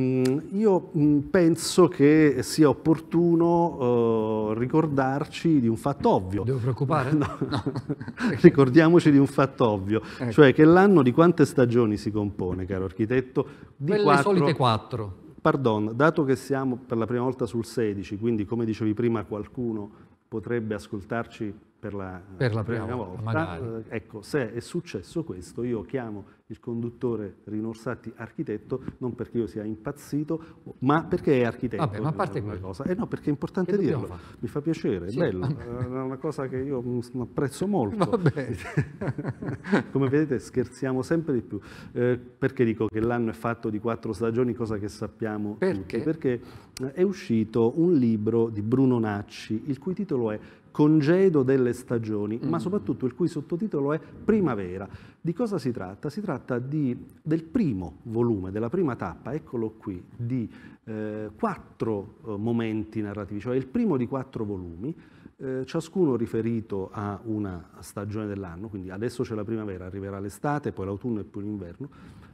Mm, io mm, penso che sia opportuno eh, ricordarci di un fatto ovvio. Devo preoccupare? No. no. Ricordiamoci di un fatto ovvio, ecco. cioè che l'anno di quante stagioni si compone, caro architetto? Di Quelle quattro... solite quattro. Pardon, dato che siamo per la prima volta sul 16, quindi come dicevi prima qualcuno potrebbe ascoltarci per la, per la prima, prima, volta. Magari. Eh, ecco, se è successo questo, io chiamo il conduttore Rinorsatti architetto, non perché io sia impazzito, ma perché è architetto. Vabbè, ma a diciamo parte quella cosa. Eh no, perché è importante che dirlo. Mi fa piacere, è bello. Eh, è una cosa che io apprezzo molto. Come vedete scherziamo sempre di più. Eh, perché dico che l'anno è fatto di quattro stagioni, cosa che sappiamo perché? tutti? Perché eh, è uscito un libro di Bruno Nacci, il cui titolo è congedo delle stagioni, mm. ma soprattutto il cui sottotitolo è Primavera. Di cosa si tratta? Si tratta di, del primo volume, della prima tappa, eccolo qui, di eh, quattro eh, momenti narrativi, cioè il primo di quattro volumi, eh, ciascuno riferito a una stagione dell'anno, quindi adesso c'è la primavera, arriverà l'estate, poi l'autunno e poi l'inverno,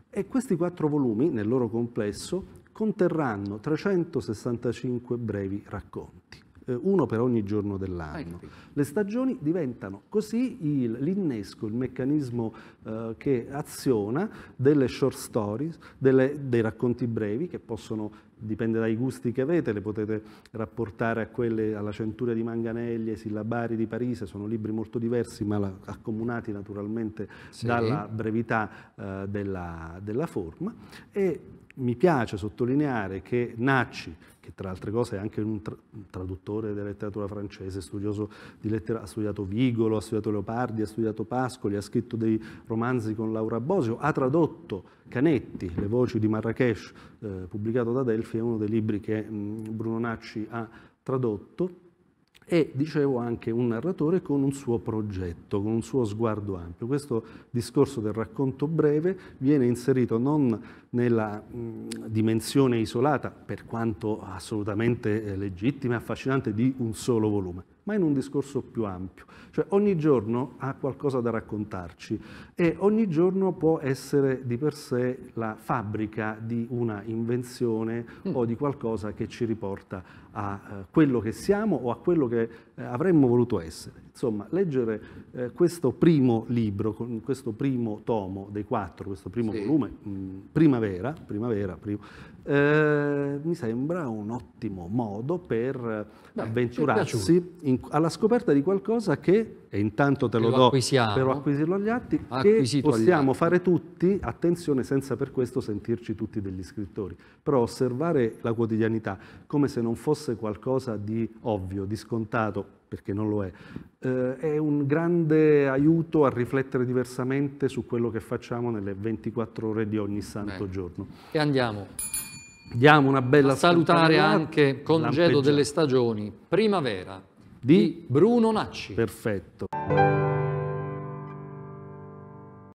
e questi quattro volumi nel loro complesso conterranno 365 brevi racconti eh, uno per ogni giorno dell'anno. Ecco le stagioni diventano così l'innesco, il, meccanismo eh, che aziona delle short stories, delle, dei racconti brevi che possono dipende dai gusti che avete, le potete rapportare a quelle alla Centuria di Manganelli, ai Sillabari di Parise, sono libri molto diversi ma la, accomunati naturalmente sì. dalla brevità eh, della, della forma e mi piace sottolineare che Nacci, che tra altre cose è anche un, tra un traduttore della letteratura francese, lettera ha studiato Vigolo, ha studiato Leopardi, ha studiato Pascoli, ha scritto dei romanzi con Laura Bosio, ha tradotto Canetti, Le voci di Marrakesh, eh, pubblicato da Delphi, è uno dei libri che mh, mm, Bruno Nacci ha tradotto e dicevo anche un narratore con un suo progetto, con un suo sguardo ampio. Questo discorso del racconto breve viene inserito non nella mh, dimensione isolata, per quanto assolutamente eh, legittima e affascinante, di un solo volume, ma in un discorso più ampio. Cioè ogni giorno ha qualcosa da raccontarci e ogni giorno può essere di per sé la fabbrica di una invenzione mm. o di qualcosa che ci riporta a eh, quello che siamo o a quello che eh, avremmo voluto essere. Insomma, leggere eh, questo primo libro, questo primo tomo dei quattro, questo primo sì. volume, mh, mm, Primavera, primavera prim eh, mi sembra un ottimo modo per avventurarsi in in, alla scoperta di qualcosa che, e intanto te lo, lo do per acquisirlo agli atti, che possiamo atti. fare tutti, attenzione senza per questo sentirci tutti degli scrittori, però osservare la quotidianità come se non fosse qualcosa di ovvio, di scontato, perché non lo è, eh, è un grande aiuto a riflettere diversamente su quello che facciamo nelle 24 ore di ogni santo Bene. giorno. E andiamo. Diamo una bella a salutare anche congedo delle stagioni, primavera di Bruno Nacci. Perfetto.